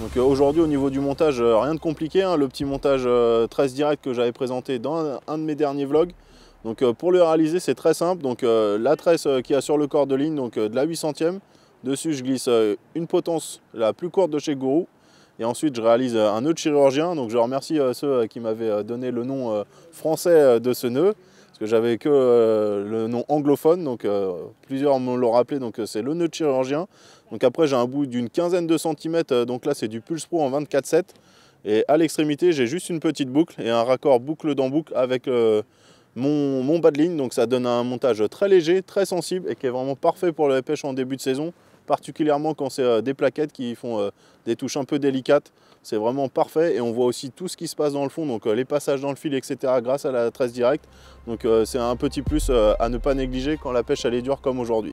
Donc euh, aujourd'hui au niveau du montage, euh, rien de compliqué, hein. le petit montage euh, tresse direct que j'avais présenté dans un de mes derniers vlogs. pour le réaliser c'est très simple, donc la tresse qu'il y a sur le corps de ligne, donc de la 800 e dessus je glisse une potence la plus courte de chez Gourou et ensuite je réalise un nœud de chirurgien, donc je remercie ceux qui m'avaient donné le nom français de ce nœud. Parce que j'avais que euh, le nom anglophone, donc euh, plusieurs me l'ont rappelé, donc euh, c'est le nœud chirurgien. Donc après j'ai un bout d'une quinzaine de centimètres, donc là c'est du Pulse Pro en 24-7. Et à l'extrémité j'ai juste une petite boucle et un raccord boucle dans boucle avec le mon, bas de ligne. Donc ça donne un montage très léger, très sensible et qui est vraiment parfait pour la pêche en début de saison, particulièrement quand c'est euh, des plaquettes qui font euh, des touches un peu délicates. C'est vraiment parfait et on voit aussi tout ce qui se passe dans le fond, donc euh, les passages dans le fil, etc. grâce à la tresse directe. Donc c'est un petit plus à ne pas négliger quand la pêche elle est dure comme aujourd'hui.